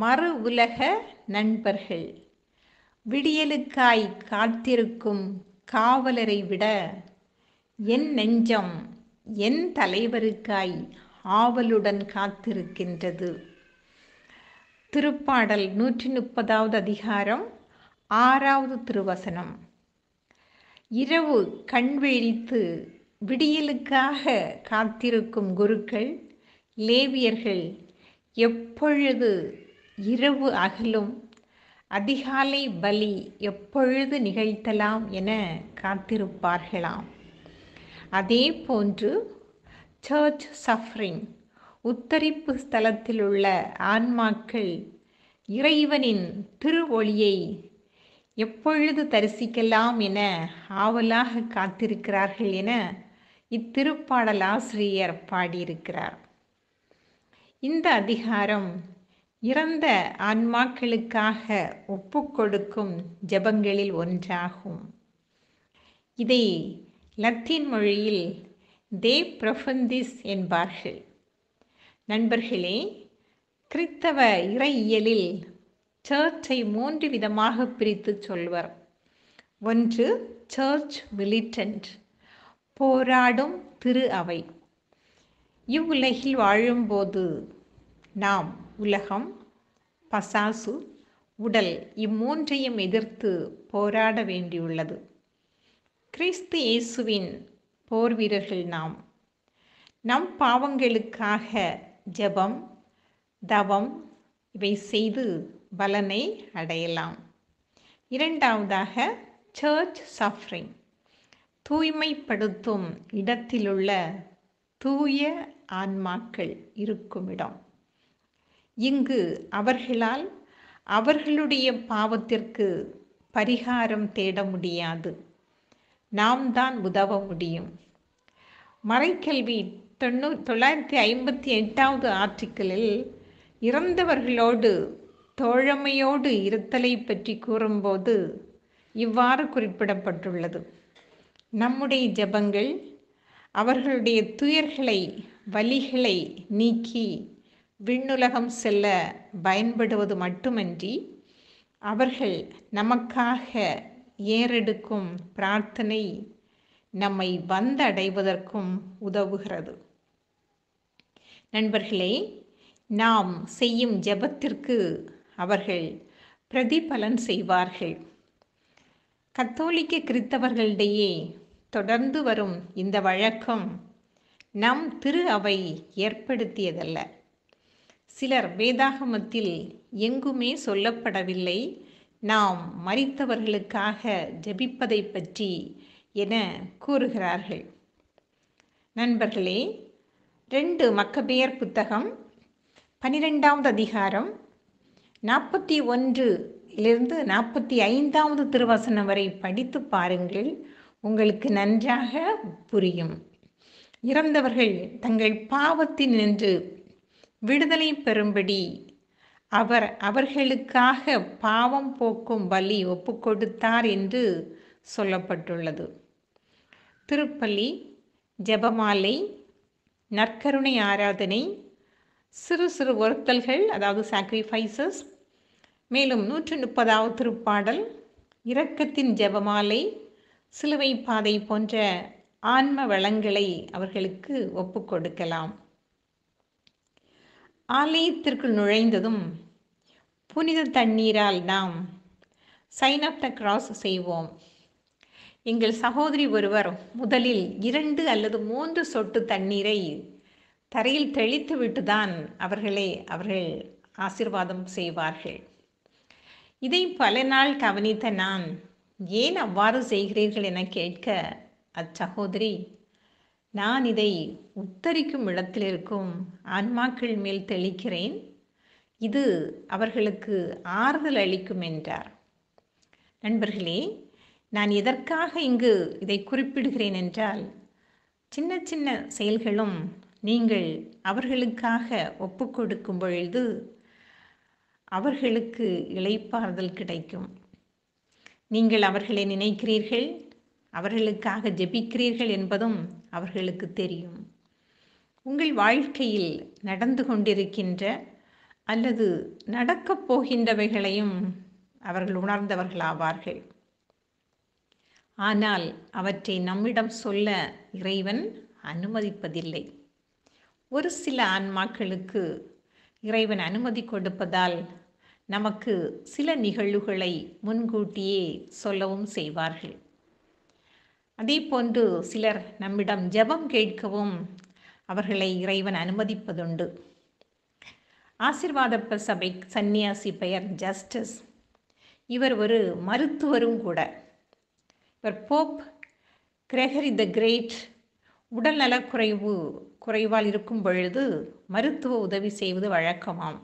மறு உலக நண்பர்கள் விடியலுக்காய் காத்திருக்கும் காவலரை விட என் நெஞ்சம் என் தலைவருக்காய் ஆவலுடன் காத்திருக்கின்றது திருப்பாடல் நூற்றி முப்பதாவது அதிகாரம் ஆறாவது திருவசனம் இரவு கண்வெழித்து விடியலுக்காக காத்திருக்கும் குருக்கள் லேவியர்கள் எப்பொழுது இரவு அகலும் அதிகாலை பலி எப்பொழுது நிகழ்த்தலாம் என காத்திருப்பார்களாம் அதே போன்று சர்ச் சஃப்ரிங் உத்தரிப்பு ஸ்தலத்தில் உள்ள ஆன்மாக்கள் இறைவனின் திருவொளியை எப்பொழுது தரிசிக்கலாம் என ஆவலாக காத்திருக்கிறார்கள் என இத்திருப்பாடல் ஆசிரியர் பாடியிருக்கிறார் இந்த அதிகாரம் இறந்த ஆன்மாக்களுக்காக ஒப்பு கொடுக்கும் ஜபங்களில் ஒன்றாகும் இதை லத்தீன் மொழியில் தே பிரஃபந்திஸ் என்பார்கள் நண்பர்களே கிறித்தவ இறையியலில் சர்ச்சை மூன்று விதமாக பிரித்து சொல்வர் ஒன்று சர்ச் மிலிட்டன்ட் போராடும் திரு அவை இவ்வுலகில் வாழும்போது நாம் உலகம் பசாசு உடல் இம்மூன்றையும் எதிர்த்து போராட வேண்டியுள்ளது கிறிஸ்து இயேசுவின் போர் வீரர்கள் நாம் நம் பாவங்களுக்காக ஜபம் தவம் இவை செய்து பலனை அடையலாம் இரண்டாவதாக சர்ச் சஃப்ரிங் தூய்மைப்படுத்தும் இடத்திலுள்ள தூய ஆன்மாக்கள் இருக்கும் இடம் இங்கு அவர்களால் அவர்களுடைய பாவத்திற்கு பரிகாரம் தேட முடியாது நாம் தான் உதவ முடியும் மறைக்கல்வி தொண்ணூ தொள்ளாயிரத்தி ஐம்பத்தி எட்டாவது ஆர்டிக்கிளில் இறந்தவர்களோடு தோழமையோடு இருத்தலை பற்றி கூறும்போது இவ்வாறு குறிப்பிடப்பட்டுள்ளது நம்முடைய ஜபங்கள் அவர்களுடைய துயர்களை வலிகளை நீக்கி விண்ணுலகம் செல்ல பயன்படுவது மட்டுமன்றி அவர்கள் நமக்காக ஏறெடுக்கும் பிரார்த்தனை நம்மை வந்தடைவதற்கும் உதவுகிறது நண்பர்களே நாம் செய்யும் ஜபத்திற்கு அவர்கள் பிரதிபலன் செய்வார்கள் கத்தோலிக்க கிறித்தவர்களிடையே தொடர்ந்து வரும் இந்த வழக்கம் நம் திரு அவை ஏற்படுத்தியதல்ல சிலர் வேதாகமத்தில் எங்குமே சொல்லப்படவில்லை நாம் மறித்தவர்களுக்காக ஜபிப்பதை பற்றி என கூறுகிறார்கள் நண்பர்களே ரெண்டு மக்கபெயர் புத்தகம் பனிரெண்டாவது அதிகாரம் நாற்பத்தி ஒன்றுலிருந்து நாற்பத்தி ஐந்தாவது திருவசனம் வரை படித்து பாருங்கள் உங்களுக்கு நன்றாக புரியும் இறந்தவர்கள் தங்கள் பாவத்தில் நின்று விடுதலை பெறும்படி அவர் அவர்களுக்காக பாவம் போக்கும் வழி ஒப்புக்கொடுத்தார் என்று சொல்லப்பட்டுள்ளது திருப்பள்ளி ஜபமாலை நற்கருணை ஆராதனை சிறு சிறு ஒருத்தல்கள் அதாவது சாக்ரிஃபைசஸ் மேலும் நூற்று முப்பதாவது திருப்பாடல் இரக்கத்தின் ஜபமாலை சிலுவை பாதை போன்ற ஆன்ம வளங்களை அவர்களுக்கு ஒப்புக்கொடுக்கலாம் கொடுக்கலாம் ஆலயத்திற்குள் நுழைந்ததும் புனித தண்ணீரால் நாம் சைன் ஆஃப் த கிராஸ் செய்வோம் எங்கள் சகோதரி ஒருவர் முதலில் இரண்டு அல்லது மூன்று சொட்டு தண்ணீரை தரையில் தெளித்து விட்டுதான் அவர்களே அவர்கள் ஆசிர்வாதம் செய்வார்கள் இதை பல நாள் கவனித்த நான் ஏன் அவ்வாறு செய்கிறீர்கள் என கேட்க அச்சகோதரி நான் இதை உத்தரிக்கும் இடத்தில் இருக்கும் ஆன்மாக்கள் மேல் தெளிக்கிறேன் இது அவர்களுக்கு ஆறுதல் அளிக்கும் என்றார் நண்பர்களே நான் எதற்காக இங்கு இதை குறிப்பிடுகிறேன் என்றால் சின்ன சின்ன செயல்களும் நீங்கள் அவர்களுக்காக ஒப்பு கொடுக்கும் பொழுது அவர்களுக்கு இழைப்பாறுதல் கிடைக்கும் நீங்கள் அவர்களை நினைக்கிறீர்கள் அவர்களுக்காக ஜெபிக்கிறீர்கள் என்பதும் அவர்களுக்கு தெரியும் உங்கள் வாழ்க்கையில் நடந்து கொண்டிருக்கின்ற அல்லது நடக்கப் போகின்றவைகளையும் அவர்கள் உணர்ந்தவர்களாவார்கள் ஆனால் அவற்றை நம்மிடம் சொல்ல இறைவன் அனுமதிப்பதில்லை ஒரு சில ஆன்மாக்களுக்கு இறைவன் அனுமதி கொடுப்பதால் நமக்கு சில நிகழ்வுகளை முன்கூட்டியே சொல்லவும் செய்வார்கள் அதே போன்று சிலர் நம்மிடம் ஜெபம் கேட்கவும் அவர்களை இறைவன் அனுமதிப்பதுண்டு ஆசிர்வாதப்ப சபை சன்னியாசி பெயர் ஜஸ்டிஸ் இவர் ஒரு மருத்துவரும் கூட இவர் போப் கிரெகரி த கிரேட் உடல் நலக்குறைவு குறைவால் இருக்கும் பொழுது மருத்துவ உதவி செய்வது வழக்கமாம்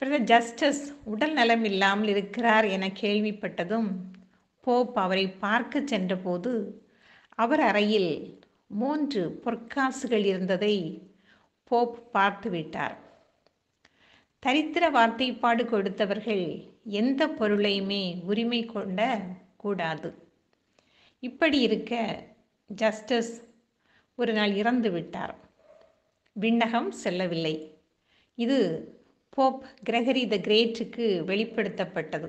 பிறகு ஜஸ்டிஸ் உடல் நலம் இல்லாமல் இருக்கிறார் என கேள்விப்பட்டதும் போப் அவரை பார்க்க சென்றபோது அவர் அறையில் மூன்று பொற்காசுகள் இருந்ததை போப் பார்த்துவிட்டார் தரித்திர வார்த்தைப்பாடு கொடுத்தவர்கள் எந்த பொருளையுமே உரிமை கொண்ட கூடாது இப்படி இருக்க ஜஸ்டிஸ் ஒரு நாள் இறந்து விட்டார் விண்ணகம் செல்லவில்லை இது போப் கிரகரி த கிரேட்டுக்கு வெளிப்படுத்தப்பட்டது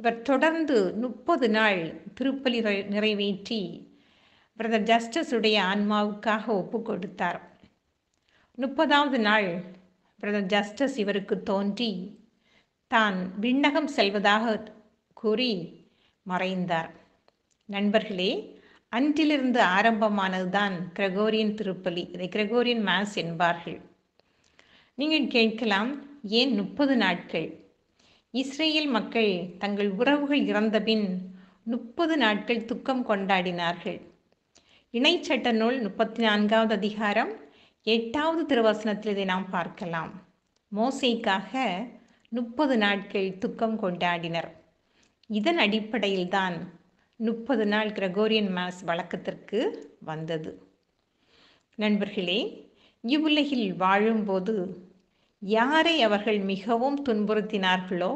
இவர் தொடர்ந்து முப்பது நாள் திருப்பலி நிறைவேற்றி பிரதர் ஜஸ்டஸுடைய ஆன்மாவுக்காக ஒப்பு கொடுத்தார் முப்பதாவது நாள் பிரதர் ஜஸ்டஸ் இவருக்கு தோன்றி தான் விண்ணகம் செல்வதாக கூறி மறைந்தார் நண்பர்களே அன்றிலிருந்து ஆரம்பமானதுதான் கிரகோரியன் திருப்பலி இதை கிரகோரியன் மேஸ் என்பார்கள் நீங்கள் கேட்கலாம் ஏன் முப்பது நாட்கள் இஸ்ரேல் மக்கள் தங்கள் உறவுகள் இறந்தபின் முப்பது நாட்கள் துக்கம் கொண்டாடினார்கள் இணைச்சட்ட நூல் முப்பத்தி நான்காவது அதிகாரம் எட்டாவது திருவசனத்தில் இதை நாம் பார்க்கலாம் மோசைக்காக முப்பது நாட்கள் துக்கம் கொண்டாடினர் இதன் அடிப்படையில்தான் முப்பது நாள் கிரகோரியன் மாஸ் வழக்கத்திற்கு வந்தது நண்பர்களே இவ்வுலகில் வாழும்போது யாரை அவர்கள் மிகவும் துன்புறுத்தினார்களோ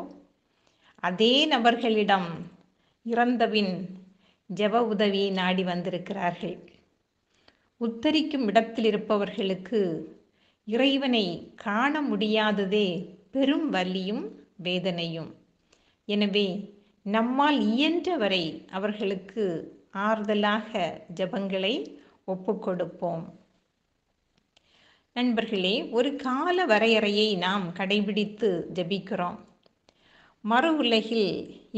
அதே நபர்களிடம் இறந்தவின் ஜப உதவியை நாடி வந்திருக்கிறார்கள் உத்தரிக்கும் இடத்தில் இருப்பவர்களுக்கு இறைவனை காண முடியாததே பெரும் வலியும் வேதனையும் எனவே நம்மால் இயன்றவரை அவர்களுக்கு ஆறுதலாக ஜபங்களை ஒப்புக்கொடுப்போம் நண்பர்களே ஒரு கால வரையறையை நாம் கடைபிடித்து ஜபிக்கிறோம் மறு உலகில்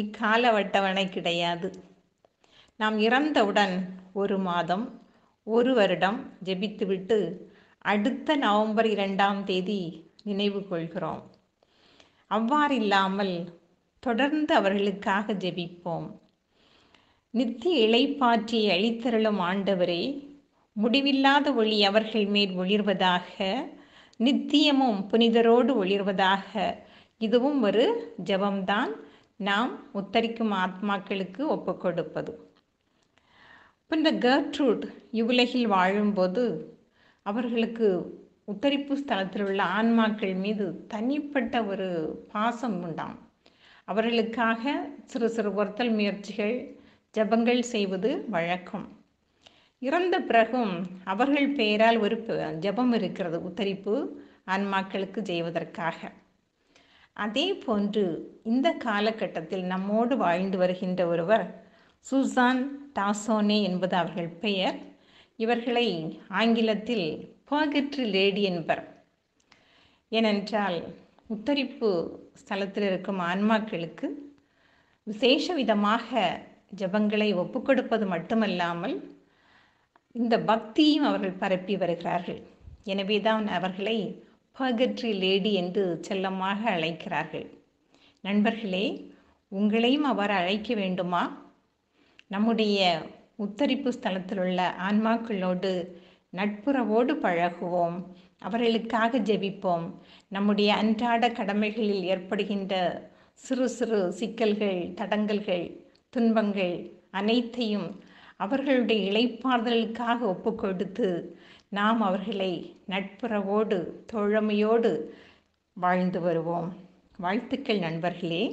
இக்கால வட்டவணை கிடையாது நாம் இறந்தவுடன் ஒரு மாதம் ஒரு வருடம் ஜபித்துவிட்டு அடுத்த நவம்பர் இரண்டாம் தேதி நினைவு கொள்கிறோம் அவ்வாறில்லாமல் தொடர்ந்து அவர்களுக்காக ஜெபிப்போம் நித்திய இளைப்பாற்றி அழித்தருளும் ஆண்டவரே முடிவில்லாத ஒளி அவர்கள் மேல் ஒளிர்வதாக நித்தியமும் புனிதரோடு ஒளிர்வதாக இதுவும் ஒரு ஜபம்தான் நாம் உத்தரிக்கும் ஆத்மாக்களுக்கு ஒப்பு கொடுப்பது இந்த கேர்ட்ரூட் இவ்வுலகில் வாழும்போது அவர்களுக்கு உத்தரிப்பு ஸ்தலத்தில் உள்ள ஆன்மாக்கள் மீது தனிப்பட்ட ஒரு பாசம் உண்டாம் அவர்களுக்காக சிறு சிறு ஒருத்தல் முயற்சிகள் ஜபங்கள் செய்வது வழக்கம் இறந்த பிறகும் அவர்கள் பெயரால் ஒரு ஜபம் இருக்கிறது உத்தரிப்பு ஆன்மாக்களுக்கு செய்வதற்காக அதே போன்று இந்த காலகட்டத்தில் நம்மோடு வாழ்ந்து வருகின்ற ஒருவர் சூசான் டாசோனே என்பது அவர்கள் பெயர் இவர்களை ஆங்கிலத்தில் பாகிற்று லேடி என்பர் ஏனென்றால் உத்தரிப்பு ஸ்தலத்தில் இருக்கும் ஆன்மாக்களுக்கு விசேஷ விதமாக ஜபங்களை ஒப்புக்கொடுப்பது மட்டுமல்லாமல் இந்த பக்தியும் அவர்கள் பரப்பி வருகிறார்கள் எனவே தான் அவர்களை பகட்ரி லேடி என்று செல்லமாக அழைக்கிறார்கள் நண்பர்களே உங்களையும் அவர் அழைக்க வேண்டுமா நம்முடைய உத்தரிப்பு ஸ்தலத்தில் உள்ள ஆன்மாக்களோடு நட்புறவோடு பழகுவோம் அவர்களுக்காக ஜெபிப்போம் நம்முடைய அன்றாட கடமைகளில் ஏற்படுகின்ற சிறு சிறு சிக்கல்கள் தடங்கல்கள் துன்பங்கள் அனைத்தையும் அவர்களுடைய இழைப்பாறுதலுக்காக ஒப்பு கொடுத்து நாம் அவர்களை நட்புறவோடு தோழமையோடு வாழ்ந்து வருவோம் வாழ்த்துக்கள் நண்பர்களே